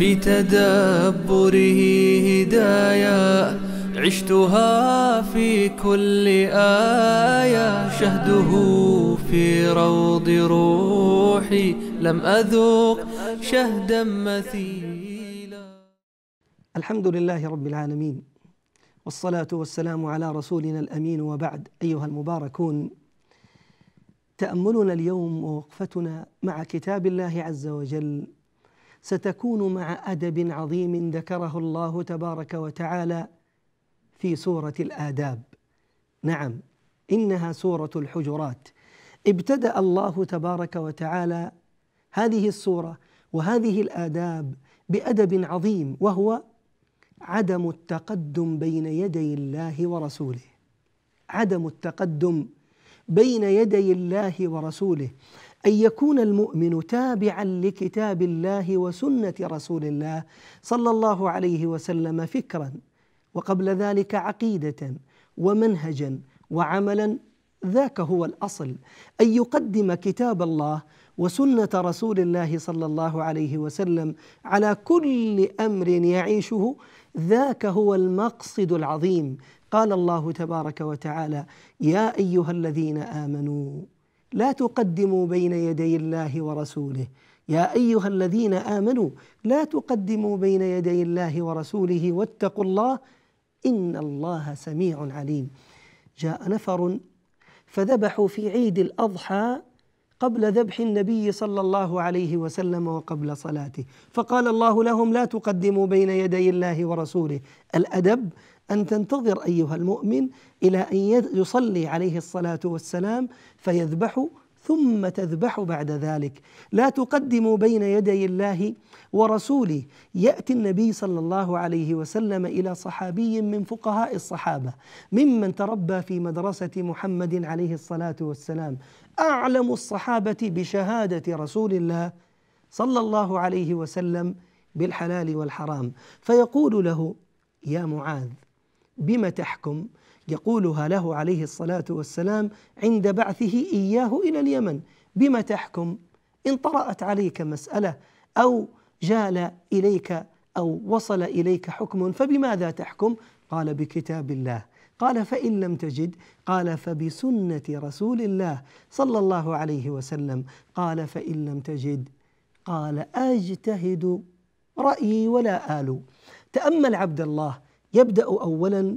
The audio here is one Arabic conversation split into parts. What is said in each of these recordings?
في تدبره هدايا عشتها في كل آية شهده في روض روحي لم أذوق شهدا مثيلا الحمد لله رب العالمين والصلاة والسلام على رسولنا الأمين وبعد أيها المباركون تأملنا اليوم ووقفتنا مع كتاب الله عز وجل ستكون مع أدب عظيم ذكره الله تبارك وتعالى في سورة الآداب نعم إنها سورة الحجرات ابتدأ الله تبارك وتعالى هذه السورة وهذه الآداب بأدب عظيم وهو عدم التقدم بين يدي الله ورسوله عدم التقدم بين يدي الله ورسوله ان يكون المؤمن تابعا لكتاب الله وسنه رسول الله صلى الله عليه وسلم فكرا وقبل ذلك عقيده ومنهجا وعملا ذاك هو الاصل ان يقدم كتاب الله وسنه رسول الله صلى الله عليه وسلم على كل امر يعيشه ذاك هو المقصد العظيم قال الله تبارك وتعالى يا ايها الذين امنوا لا تقدموا بين يدي الله ورسوله يا ايها الذين امنوا لا تقدموا بين يدي الله ورسوله واتقوا الله ان الله سميع عليم جاء نفر فذبحوا في عيد الاضحى قبل ذبح النبي صلى الله عليه وسلم وقبل صلاته فقال الله لهم لا تقدموا بين يدي الله ورسوله الادب أن تنتظر أيها المؤمن إلى أن يصلي عليه الصلاة والسلام فيذبح ثم تذبح بعد ذلك لا تقدموا بين يدي الله ورسوله ياتي النبي صلى الله عليه وسلم الى صحابي من فقهاء الصحابه ممن تربى في مدرسه محمد عليه الصلاه والسلام اعلم الصحابه بشهاده رسول الله صلى الله عليه وسلم بالحلال والحرام فيقول له يا معاذ بما تحكم يقولها له عليه الصلاة والسلام عند بعثه إياه إلى اليمن بما تحكم إن طرأت عليك مسألة أو جال إليك أو وصل إليك حكم فبماذا تحكم؟ قال بكتاب الله قال فإن لم تجد قال فبسنة رسول الله صلى الله عليه وسلم قال فإن لم تجد قال أجتهد رأيي ولا آل تأمل عبد الله يبدا اولا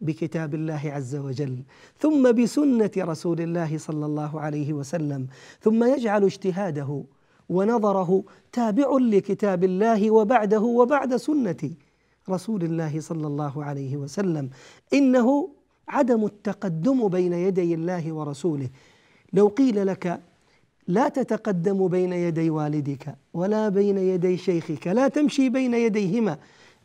بكتاب الله عز وجل ثم بسنه رسول الله صلى الله عليه وسلم ثم يجعل اجتهاده ونظره تابع لكتاب الله وبعده وبعد سنه رسول الله صلى الله عليه وسلم انه عدم التقدم بين يدي الله ورسوله لو قيل لك لا تتقدم بين يدي والدك ولا بين يدي شيخك لا تمشي بين يديهما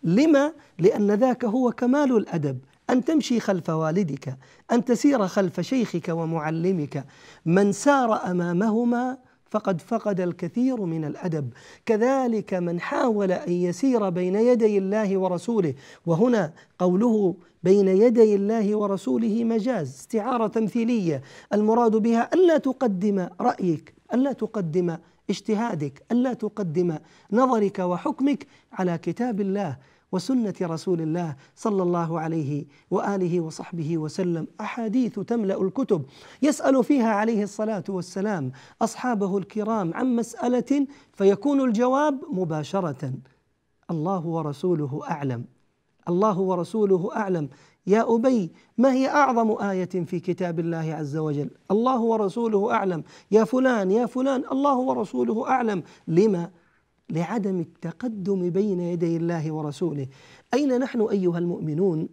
لما؟ لأن ذاك هو كمال الأدب أن تمشي خلف والدك أن تسير خلف شيخك ومعلمك من سار أمامهما فقد فقد الكثير من الادب كذلك من حاول ان يسير بين يدي الله ورسوله وهنا قوله بين يدي الله ورسوله مجاز استعاره تمثيليه المراد بها الا تقدم رايك الا تقدم اجتهادك الا تقدم نظرك وحكمك على كتاب الله وسنة رسول الله صلى الله عليه وآله وصحبه وسلم أحاديث تملأ الكتب يسأل فيها عليه الصلاة والسلام أصحابه الكرام عن مسألة فيكون الجواب مباشرة الله ورسوله أعلم الله ورسوله أعلم يا أبي ما هي أعظم آية في كتاب الله عز وجل الله ورسوله أعلم يا فلان يا فلان الله ورسوله أعلم لما لعدم التقدم بين يدي الله ورسوله اين نحن ايها المؤمنون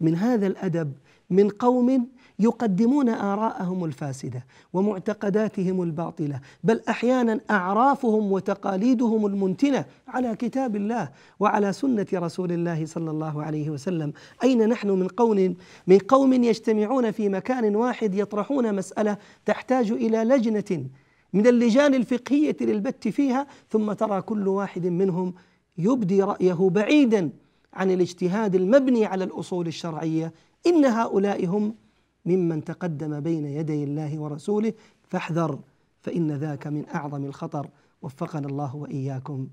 من هذا الادب من قوم يقدمون آراءهم الفاسدة ومعتقداتهم الباطلة بل أحيانا أعرافهم وتقاليدهم المنتنة على كتاب الله وعلى سنة رسول الله صلى الله عليه وسلم أين نحن من قوم من قوم يجتمعون في مكان واحد يطرحون مسألة تحتاج إلى لجنة من اللجان الفقهية للبت فيها ثم ترى كل واحد منهم يبدي رأيه بعيدا عن الاجتهاد المبني على الأصول الشرعية إن هؤلاء هم ممن تقدم بين يدي الله ورسوله فاحذر فإن ذاك من أعظم الخطر وفقنا الله وإياكم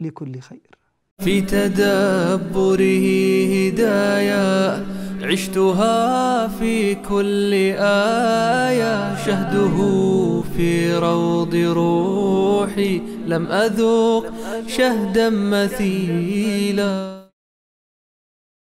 لكل خير في تدبره هدايا عشتها في كل آية شهده في روض روحي لم أذوق شهدا مثيلا